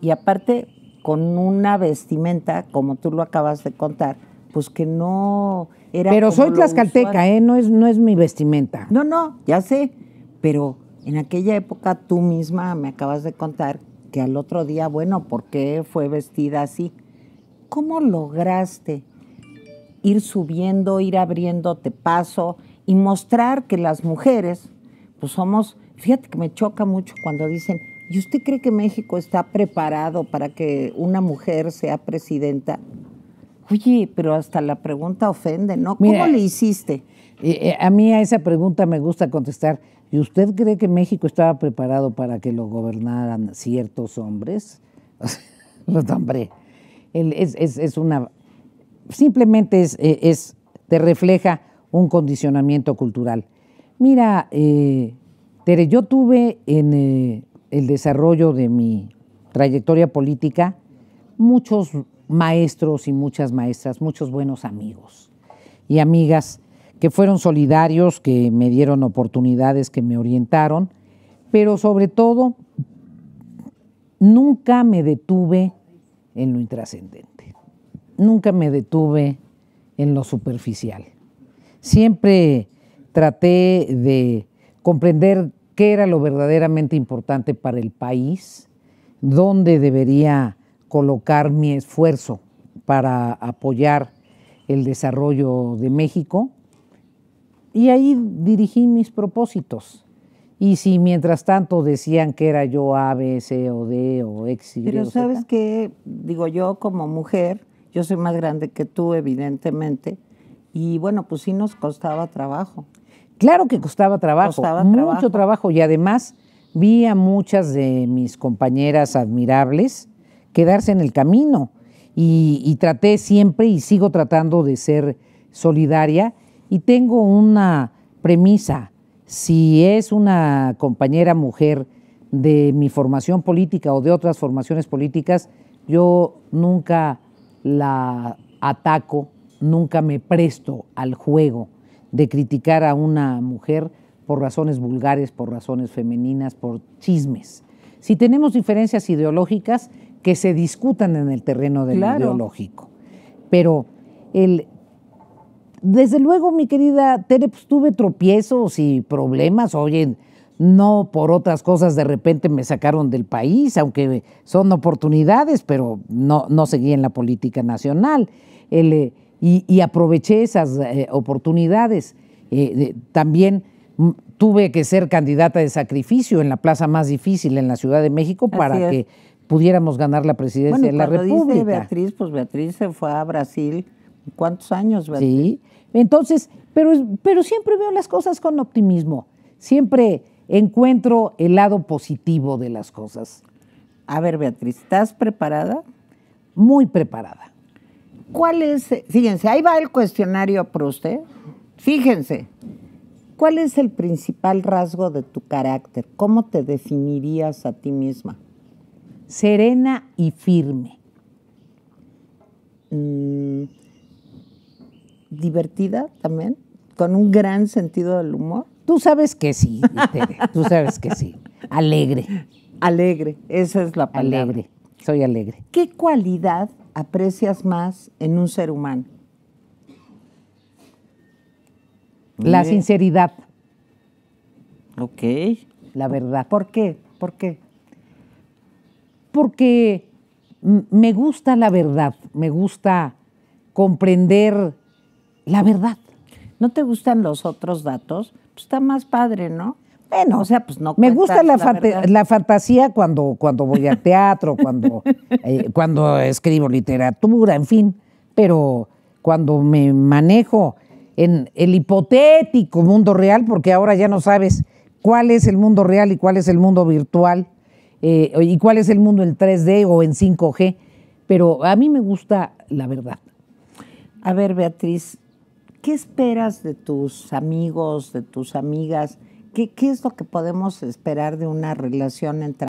y aparte con una vestimenta, como tú lo acabas de contar, pues que no era... Pero soy tlaxcalteca, ¿eh? No es, no es mi vestimenta. No, no, ya sé, pero en aquella época tú misma me acabas de contar que al otro día, bueno, ¿por qué fue vestida así? ¿Cómo lograste ir subiendo, ir abriéndote paso y mostrar que las mujeres, pues somos, fíjate que me choca mucho cuando dicen, ¿Y usted cree que México está preparado para que una mujer sea presidenta? Oye, pero hasta la pregunta ofende, ¿no? ¿Cómo le hiciste? Eh, eh, a mí a esa pregunta me gusta contestar. ¿Y usted cree que México estaba preparado para que lo gobernaran ciertos hombres? Pues, no, hombre. Es, una. Simplemente eh, es, te refleja un condicionamiento cultural. Mira, Tere, yo tuve en el desarrollo de mi trayectoria política muchos maestros y muchas maestras, muchos buenos amigos y amigas que fueron solidarios, que me dieron oportunidades, que me orientaron, pero sobre todo nunca me detuve en lo intrascendente, nunca me detuve en lo superficial. Siempre traté de comprender qué era lo verdaderamente importante para el país, dónde debería colocar mi esfuerzo para apoyar el desarrollo de México y ahí dirigí mis propósitos. Y si mientras tanto decían que era yo A, B, C o D o X, Y, Pero sabes que, digo yo como mujer, yo soy más grande que tú evidentemente, y bueno, pues sí nos costaba trabajo. Claro que costaba trabajo, mucho trabajo. y además vi a muchas de mis compañeras admirables quedarse en el camino y traté siempre y sigo tratando de ser solidaria y tengo una premisa, si es una compañera mujer de mi formación política o de otras formaciones políticas, yo nunca la ataco, nunca me presto al juego de criticar a una mujer por razones vulgares, por razones femeninas, por chismes. Si tenemos diferencias ideológicas, que se discutan en el terreno del ideológico. Pero el, desde luego, mi querida Tere, pues, tuve tropiezos y problemas. Oye, no por otras cosas de repente me sacaron del país, aunque son oportunidades, pero no, no seguí en la política nacional. El, eh, y, aproveché esas eh, oportunidades. Eh, también mm, tuve que ser candidata de sacrificio en la plaza más difícil en la Ciudad de México para que pudiéramos ganar la presidencia de la República. Dice Beatriz, pues Beatriz se fue a Brasil. ¿Cuántos años, Beatriz? Sí, entonces, pero, pero siempre veo las cosas con optimismo. Siempre encuentro el lado positivo de las cosas. A ver, Beatriz, ¿estás preparada? Muy preparada. ¿cuál es? Fíjense, ahí va el cuestionario para usted. Fíjense, ¿cuál es el principal rasgo de tu carácter? ¿Cómo te definirías a ti misma? Serena y firme. Mm, divertida también, con un gran sentido del humor. Tú sabes que sí, Tere, tú sabes que sí. Alegre. Alegre, esa es la palabra. Alegre, soy alegre. ¿Qué cualidad aprecias más en un ser humano? La sinceridad. Ok. La verdad. ¿Por qué? ¿Por qué? Porque me gusta la verdad, me gusta comprender la verdad. ¿No te gustan los otros datos? Pues está más padre, ¿no? Bueno, o sea, pues no. Me gusta la, fantasía cuando, cuando voy al teatro, cuando, eh, cuando escribo literatura, en fin, pero cuando me manejo en el hipotético mundo real, porque ahora ya no sabes cuál es el mundo real y cuál es el mundo virtual, eh, y cuál es el mundo en 3D o en 5G, pero a mí me gusta la verdad. A ver, Beatriz, ¿qué esperas de tus amigos, de tus amigas? ¿Qué, es lo que podemos esperar de una relación entre